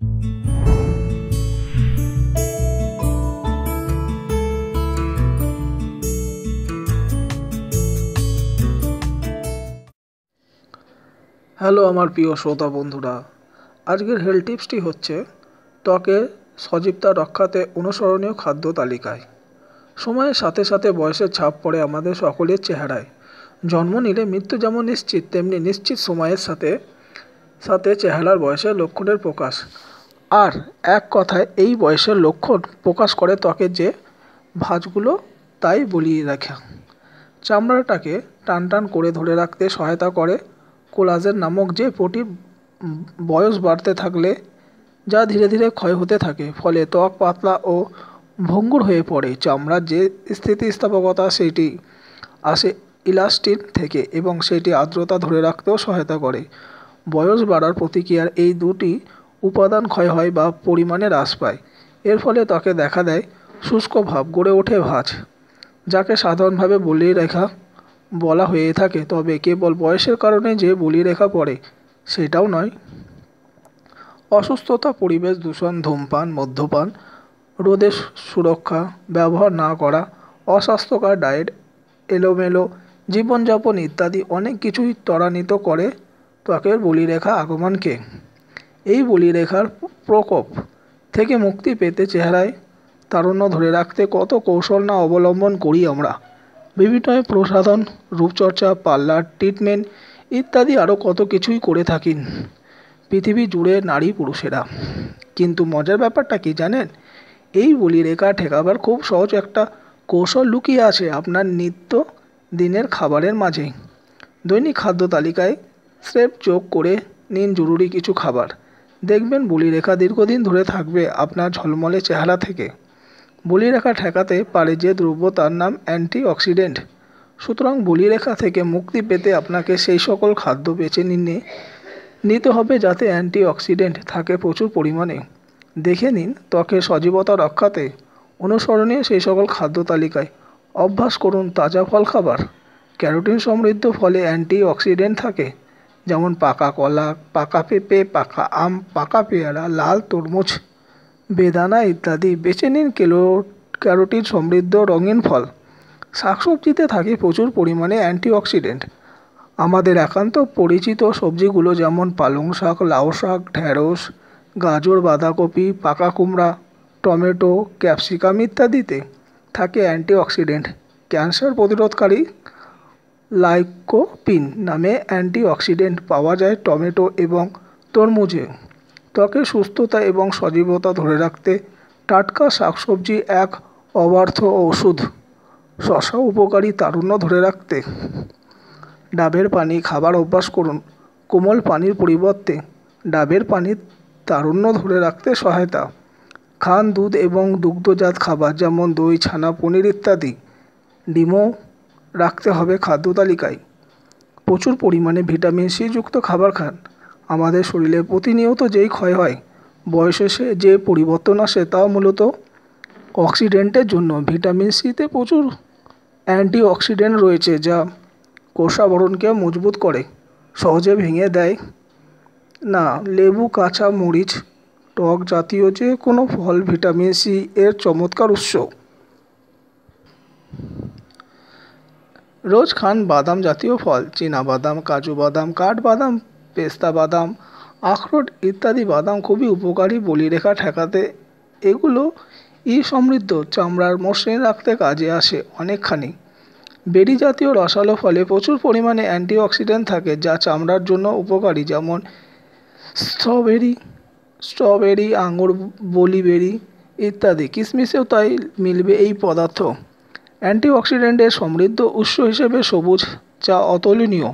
hello আমার প্রিয় শ্রোতা বন্ধুরা আজকের হেলথ টিপসটি হচ্ছে ত্বকের সজীবতা রক্ষাতে অনুসরণীয় খাদ্য তালিকায় সময়ের সাথে সাথে বয়সের ছাপ পড়ে আমাদের সকলের চেহারায় জন্ম নিলে মৃত্যু যেমন নিশ্চিত তেমনি নিশ্চিত সময়ের সাথে সাথে চেহারার বয়সের লক্ষণের প্রকাশ আর এক কথায় এই বয়সের লক্ষণ প্রকাশ করে ত্বকের যে ভাঁজগুলো তাই বলিয়ে রাখে চামড়াটাকে টান টান করে ধরে রাখতে সহায়তা করে কোলাজের নামক যে প্রোটিন বয়স বাড়তে থাকলে যা ধীরে ধীরে ক্ষয় হতে থাকে ফলে ত্বক পাতলা ও ভঙ্গুর হয়ে পড়ে চামড়ার যে স্থিতিস্থাপকতা সেটি আসে ইলাস্টিন থেকে এবং সেটি আর্দ্রতা ধরে রাখতেও সহায়তা করে বয়স বাড়ার প্রতিক্রিয়ার এই দুটি উপাদান ক্ষয় হয় বা পরিমাণে হ্রাস পায় এর ফলে ত্বকে দেখা দেয় শুষ্ক ভাব গড়ে ওঠে ভাঁজ যাকে সাধারণভাবে বলিরেখা বলা হয়ে থাকে তবে কেবল বয়সের কারণে যে বলিরেখা পড়ে সেটাও নয় অসুস্থতা পরিবেশ দূষণ ধূমপান মদ্যপান রোদের সুরক্ষা ব্যবহার না করা অস্বাস্থ্যকর ডায়েট এলোমেলো জীবনযাপন ইত্যাদি অনেক কিছুই ত্বরান্বিত করে ত্বকের বলিরেখা আগমনকে এই বলিরেখার প্রকোপ থেকে মুক্তি পেতে চেহারায় তারুণ্য ধরে রাখতে কত কৌশল না অবলম্বন করি আমরা বিভিন্ন প্রসাধন রূপচর্চা পার্লার ট্রিটমেন্ট ইত্যাদি আরও কত কিছুই করে থাকেন পৃথিবী জুড়ে নারী পুরুষেরা কিন্তু মজার ব্যাপারটা কি জানেন এই বলিরেখা ঠেকাবার খুব সহজ একটা কৌশল লুকিয়ে আছে আপনার নিত্য দিনের খাবারের মাঝে দৈনিক খাদ্য তালিকায় স্রেফ যোগ করে নিন জরুরি কিছু খাবার দেখবেন রেখা দীর্ঘদিন ধরে থাকবে আপনার ঝলমলে চেহারা থেকে রেখা ঠেকাতে পারে যে দ্রব্য তার নাম অক্সিডেন্ট সুতরাং রেখা থেকে মুক্তি পেতে আপনাকে সেই সকল খাদ্য বেছে নিয়ে নিতে হবে যাতে অ্যান্টি অক্সিডেন্ট থাকে প্রচুর পরিমাণে দেখে নিন ত্বকের সজীবতা রক্ষাতে অনুসরণীয় সেই সকল খাদ্য তালিকায় অভ্যাস করুন তাজা ফল খাবার ক্যারোটিন সমৃদ্ধ ফলে অ্যান্টি অক্সিডেন্ট থাকে যেমন পাকা কলা পাকা পেঁপে পাকা আম পাকা পেয়ারা লাল তরমুজ বেদানা ইত্যাদি বেছে নিন কেলো ক্যারোটিন সমৃদ্ধ রঙিন ফল শাকসবজিতে থাকে প্রচুর পরিমাণে অ্যান্টিঅক্সিডেন্ট আমাদের একান্ত পরিচিত সবজিগুলো যেমন পালং শাক লাউ শাক ঢ্যাঁড়স গাজর বাঁধাকপি পাকা কুমড়া টমেটো ক্যাপসিকাম ইত্যাদিতে থাকে অ্যান্টিঅক্সিডেন্ট ক্যান্সার প্রতিরোধকারী লাইকোপিন নামে অ্যান্টিঅক্সিডেন্ট পাওয়া যায় টমেটো এবং তরমুজে ত্বকের সুস্থতা এবং সজীবতা ধরে রাখতে টাটকা শাকসবজি এক অবার্থ ওষুধ শশা উপকারী তারুণ্য ধরে রাখতে ডাবের পানি খাবার অভ্যাস করুন কোমল পানির পরিবর্তে ডাবের পানি তারুণ্য ধরে রাখতে সহায়তা খান দুধ এবং দুগ্ধজাত খাবার যেমন দই ছানা পনির ইত্যাদি ডিমও রাখতে হবে খাদ্য তালিকায় প্রচুর পরিমাণে ভিটামিন সি যুক্ত খাবার খান আমাদের শরীরে প্রতিনিয়ত যেই ক্ষয় হয় বয়সে যে পরিবর্তন আসে তা মূলত অক্সিডেন্টের জন্য ভিটামিন সিতে প্রচুর অ্যান্টি অক্সিডেন্ট রয়েছে যা কোষাবরণকে মজবুত করে সহজে ভেঙে দেয় না লেবু কাঁচা মরিচ টক জাতীয় যে কোনো ফল ভিটামিন সি এর চমৎকার উৎস রোজ খান বাদাম জাতীয় ফল বাদাম কাজু বাদাম কাঠবাদাম পেস্তা বাদাম আখরোট ইত্যাদি বাদাম খুবই উপকারী বলিরেখা ঠেকাতে এগুলো ই সমৃদ্ধ চামড়ার মসৃণ রাখতে কাজে আসে অনেকখানি বেরি জাতীয় রসালো ফলে প্রচুর পরিমাণে অ্যান্টিঅক্সিডেন্ট থাকে যা চামড়ার জন্য উপকারী যেমন স্ট্রবেরি স্ট্রবেরি আঙুর বলিবেরি ইত্যাদি কিশমিশেও তাই মিলবে এই পদার্থ অ্যান্টিঅক্সিডেন্টের সমৃদ্ধ উৎস হিসেবে সবুজ চা অতুলনীয়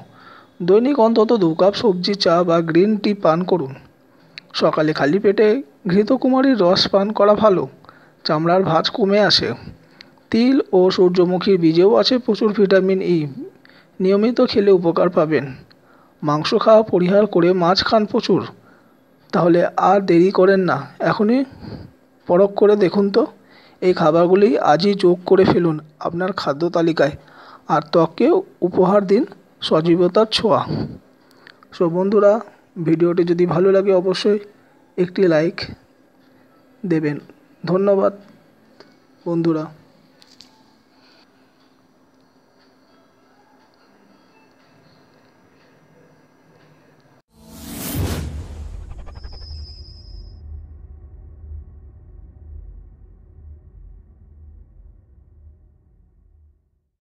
দৈনিক অন্তত দু কাপ সবজি চা বা গ্রিন টি পান করুন সকালে খালি পেটে ঘৃতকুমারীর রস পান করা ভালো চামড়ার ভাঁজ কমে আসে তিল ও সূর্যমুখীর বীজেও আছে প্রচুর ভিটামিন ই নিয়মিত খেলে উপকার পাবেন মাংস খাওয়া পরিহার করে মাছ খান প্রচুর তাহলে আর দেরি করেন না এখনই পরখ করে দেখুন তো এই খাবারগুলি আজই যোগ করে ফেলুন আপনার খাদ্য তালিকায় আর ত্বককে উপহার দিন সজীবতার ছোঁয়া সো বন্ধুরা ভিডিওটি যদি ভালো লাগে অবশ্যই একটি লাইক দেবেন ধন্যবাদ বন্ধুরা